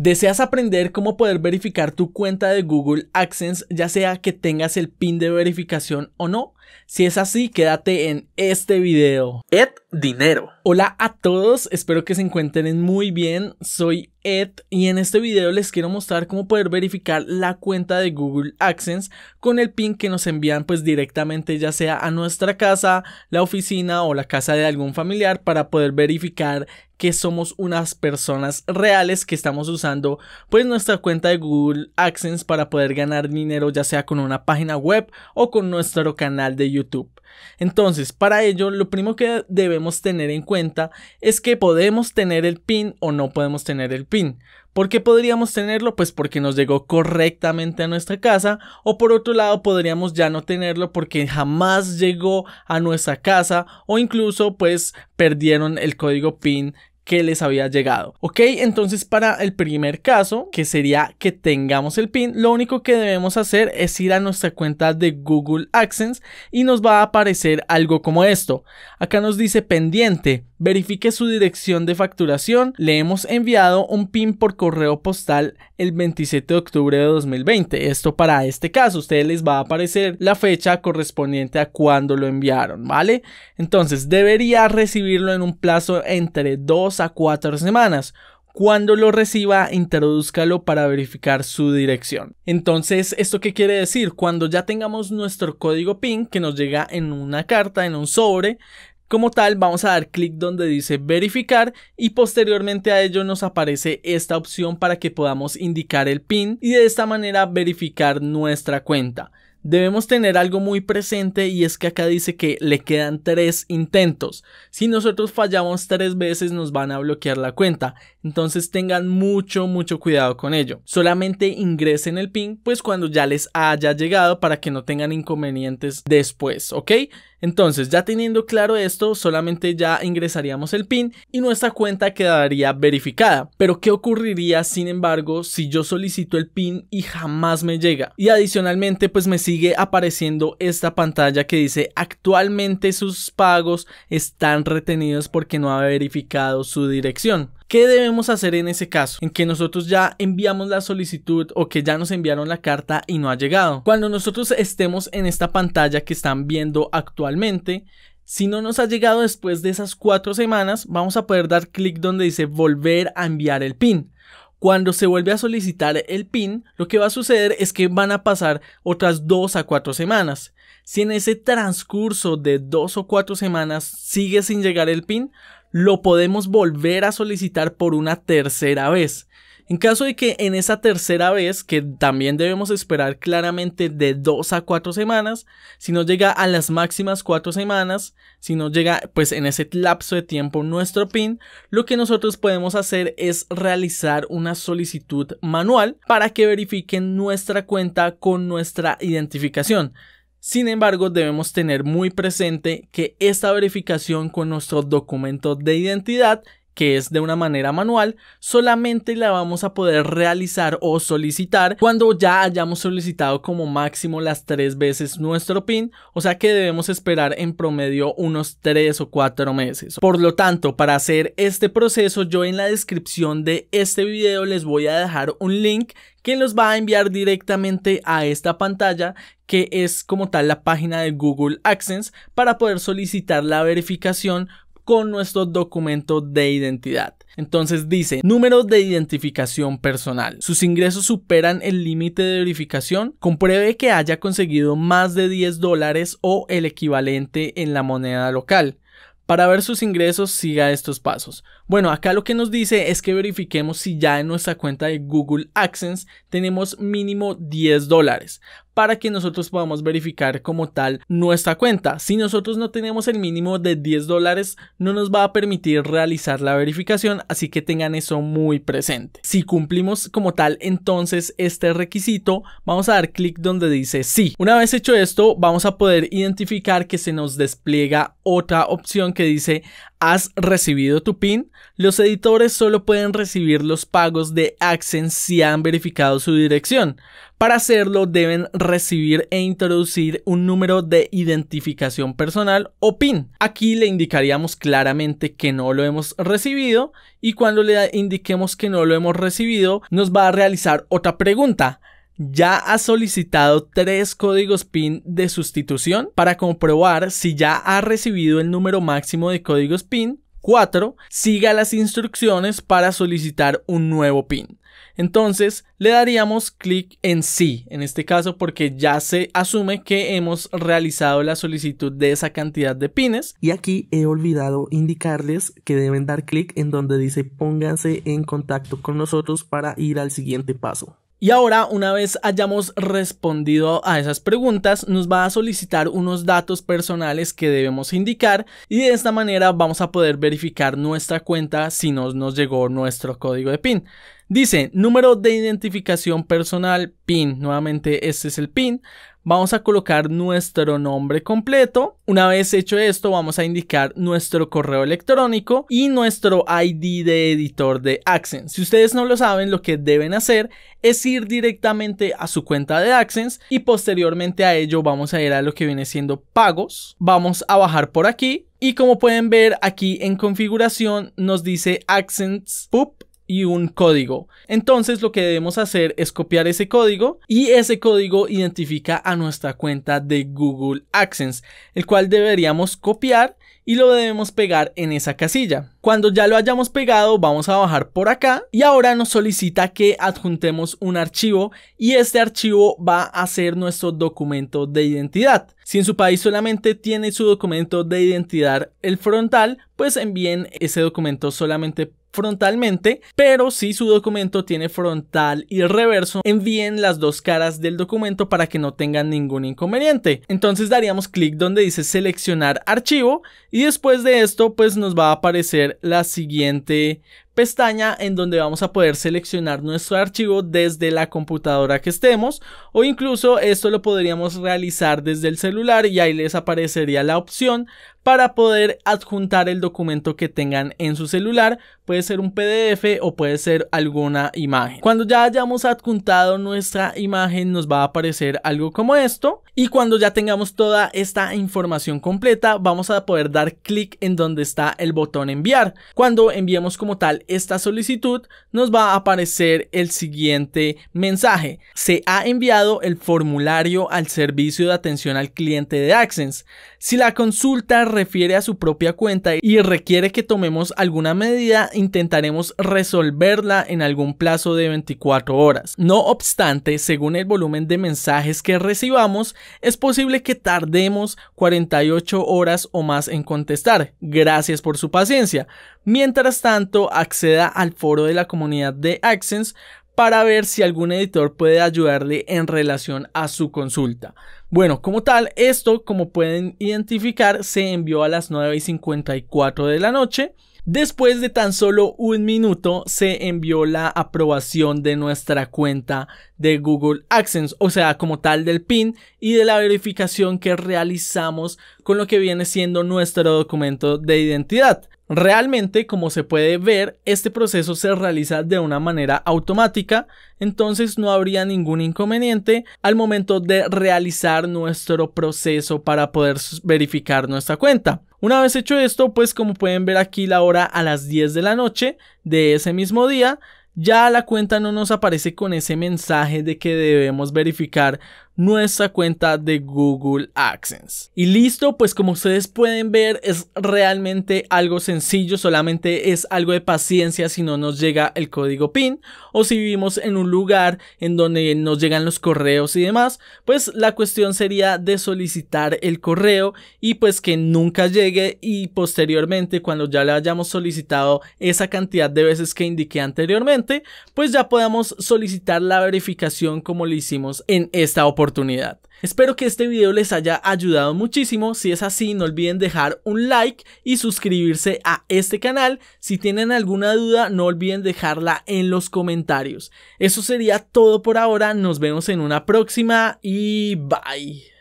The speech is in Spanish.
¿Deseas aprender cómo poder verificar tu cuenta de Google AdSense ya sea que tengas el pin de verificación o no? Si es así, quédate en este video. Ed Dinero. Hola a todos, espero que se encuentren muy bien. Soy Ed y en este video les quiero mostrar cómo poder verificar la cuenta de Google AdSense con el pin que nos envían pues directamente ya sea a nuestra casa, la oficina o la casa de algún familiar para poder verificar que somos unas personas reales que estamos usando pues nuestra cuenta de Google AdSense para poder ganar dinero ya sea con una página web o con nuestro canal de YouTube. Entonces, para ello, lo primero que debemos tener en cuenta es que podemos tener el pin o no podemos tener el pin. ¿Por qué podríamos tenerlo? Pues porque nos llegó correctamente a nuestra casa o por otro lado podríamos ya no tenerlo porque jamás llegó a nuestra casa o incluso pues perdieron el código PIN que les había llegado. Ok, entonces para el primer caso, que sería que tengamos el pin, lo único que debemos hacer es ir a nuestra cuenta de Google AdSense y nos va a aparecer algo como esto. Acá nos dice pendiente, Verifique su dirección de facturación. Le hemos enviado un PIN por correo postal el 27 de octubre de 2020. Esto para este caso, a ustedes les va a aparecer la fecha correspondiente a cuando lo enviaron, ¿vale? Entonces, debería recibirlo en un plazo entre 2 a 4 semanas. Cuando lo reciba, introduzcalo para verificar su dirección. Entonces, ¿esto qué quiere decir? Cuando ya tengamos nuestro código PIN que nos llega en una carta, en un sobre, como tal, vamos a dar clic donde dice verificar y posteriormente a ello nos aparece esta opción para que podamos indicar el PIN y de esta manera verificar nuestra cuenta. Debemos tener algo muy presente y es que acá dice que le quedan tres intentos. Si nosotros fallamos tres veces nos van a bloquear la cuenta, entonces tengan mucho mucho cuidado con ello. Solamente ingresen el PIN pues cuando ya les haya llegado para que no tengan inconvenientes después, ¿ok? Entonces, ya teniendo claro esto, solamente ya ingresaríamos el PIN y nuestra cuenta quedaría verificada. Pero, ¿qué ocurriría, sin embargo, si yo solicito el PIN y jamás me llega? Y adicionalmente, pues me sigue apareciendo esta pantalla que dice actualmente sus pagos están retenidos porque no ha verificado su dirección. ¿Qué debemos hacer en ese caso? En que nosotros ya enviamos la solicitud o que ya nos enviaron la carta y no ha llegado. Cuando nosotros estemos en esta pantalla que están viendo actualmente, si no nos ha llegado después de esas cuatro semanas, vamos a poder dar clic donde dice volver a enviar el PIN. Cuando se vuelve a solicitar el PIN, lo que va a suceder es que van a pasar otras dos a cuatro semanas. Si en ese transcurso de dos o cuatro semanas sigue sin llegar el PIN, lo podemos volver a solicitar por una tercera vez. En caso de que en esa tercera vez, que también debemos esperar claramente de 2 a 4 semanas, si no llega a las máximas 4 semanas, si no llega pues en ese lapso de tiempo nuestro PIN, lo que nosotros podemos hacer es realizar una solicitud manual para que verifiquen nuestra cuenta con nuestra identificación. Sin embargo, debemos tener muy presente que esta verificación con nuestro documento de identidad que es de una manera manual, solamente la vamos a poder realizar o solicitar cuando ya hayamos solicitado como máximo las tres veces nuestro PIN, o sea que debemos esperar en promedio unos tres o cuatro meses. Por lo tanto, para hacer este proceso, yo en la descripción de este video les voy a dejar un link que los va a enviar directamente a esta pantalla que es como tal la página de Google Accents para poder solicitar la verificación con nuestro documento de identidad. Entonces dice, números de identificación personal. Sus ingresos superan el límite de verificación. Compruebe que haya conseguido más de 10 dólares o el equivalente en la moneda local. Para ver sus ingresos, siga estos pasos. Bueno, acá lo que nos dice es que verifiquemos si ya en nuestra cuenta de Google AdSense tenemos mínimo 10 dólares para que nosotros podamos verificar como tal nuestra cuenta. Si nosotros no tenemos el mínimo de 10 dólares, no nos va a permitir realizar la verificación, así que tengan eso muy presente. Si cumplimos como tal entonces este requisito, vamos a dar clic donde dice sí. Una vez hecho esto, vamos a poder identificar que se nos despliega otra opción que dice ¿Has recibido tu PIN? Los editores solo pueden recibir los pagos de Accent si han verificado su dirección. Para hacerlo deben recibir e introducir un número de identificación personal o PIN. Aquí le indicaríamos claramente que no lo hemos recibido y cuando le indiquemos que no lo hemos recibido nos va a realizar otra pregunta. Ya ha solicitado tres códigos PIN de sustitución para comprobar si ya ha recibido el número máximo de códigos PIN 4. Siga las instrucciones para solicitar un nuevo PIN. Entonces le daríamos clic en sí, en este caso porque ya se asume que hemos realizado la solicitud de esa cantidad de pines. Y aquí he olvidado indicarles que deben dar clic en donde dice pónganse en contacto con nosotros para ir al siguiente paso. Y ahora, una vez hayamos respondido a esas preguntas, nos va a solicitar unos datos personales que debemos indicar y de esta manera vamos a poder verificar nuestra cuenta si nos, nos llegó nuestro código de PIN. Dice, número de identificación personal, PIN. Nuevamente, este es el PIN. Vamos a colocar nuestro nombre completo. Una vez hecho esto, vamos a indicar nuestro correo electrónico y nuestro ID de editor de Accents. Si ustedes no lo saben, lo que deben hacer es ir directamente a su cuenta de Accents y posteriormente a ello vamos a ir a lo que viene siendo pagos. Vamos a bajar por aquí y como pueden ver aquí en configuración nos dice Accents y un código. Entonces lo que debemos hacer es copiar ese código y ese código identifica a nuestra cuenta de Google AdSense, el cual deberíamos copiar y lo debemos pegar en esa casilla. Cuando ya lo hayamos pegado vamos a bajar por acá y ahora nos solicita que adjuntemos un archivo y este archivo va a ser nuestro documento de identidad. Si en su país solamente tiene su documento de identidad el frontal, pues envíen ese documento solamente frontalmente, pero si su documento tiene frontal y reverso, envíen las dos caras del documento para que no tengan ningún inconveniente. Entonces daríamos clic donde dice seleccionar archivo y después de esto pues nos va a aparecer la siguiente pestaña en donde vamos a poder seleccionar nuestro archivo desde la computadora que estemos o incluso esto lo podríamos realizar desde el celular y ahí les aparecería la opción para poder adjuntar el documento que tengan en su celular. Puede ser un PDF o puede ser alguna imagen. Cuando ya hayamos adjuntado nuestra imagen nos va a aparecer algo como esto. Y cuando ya tengamos toda esta información completa vamos a poder dar clic en donde está el botón enviar. Cuando enviemos como tal esta solicitud nos va a aparecer el siguiente mensaje. Se ha enviado el formulario al servicio de atención al cliente de Access. Si la consulta refiere a su propia cuenta y requiere que tomemos alguna medida, intentaremos resolverla en algún plazo de 24 horas. No obstante, según el volumen de mensajes que recibamos, es posible que tardemos 48 horas o más en contestar. Gracias por su paciencia. Mientras tanto, acceda al foro de la comunidad de Accents para ver si algún editor puede ayudarle en relación a su consulta. Bueno, como tal, esto, como pueden identificar, se envió a las 9 y 54 de la noche. Después de tan solo un minuto se envió la aprobación de nuestra cuenta de Google AdSense, o sea, como tal del PIN y de la verificación que realizamos con lo que viene siendo nuestro documento de identidad. Realmente, como se puede ver, este proceso se realiza de una manera automática, entonces no habría ningún inconveniente al momento de realizar nuestro proceso para poder verificar nuestra cuenta. Una vez hecho esto, pues como pueden ver aquí la hora a las 10 de la noche de ese mismo día, ya la cuenta no nos aparece con ese mensaje de que debemos verificar nuestra cuenta de Google AdSense. Y listo, pues como ustedes pueden ver es realmente algo sencillo, solamente es algo de paciencia si no nos llega el código PIN o si vivimos en un lugar en donde nos llegan los correos y demás, pues la cuestión sería de solicitar el correo y pues que nunca llegue y posteriormente cuando ya le hayamos solicitado esa cantidad de veces que indiqué anteriormente, pues ya podamos solicitar la verificación como lo hicimos en esta oportunidad oportunidad. Espero que este video les haya ayudado muchísimo, si es así no olviden dejar un like y suscribirse a este canal, si tienen alguna duda no olviden dejarla en los comentarios. Eso sería todo por ahora, nos vemos en una próxima y bye.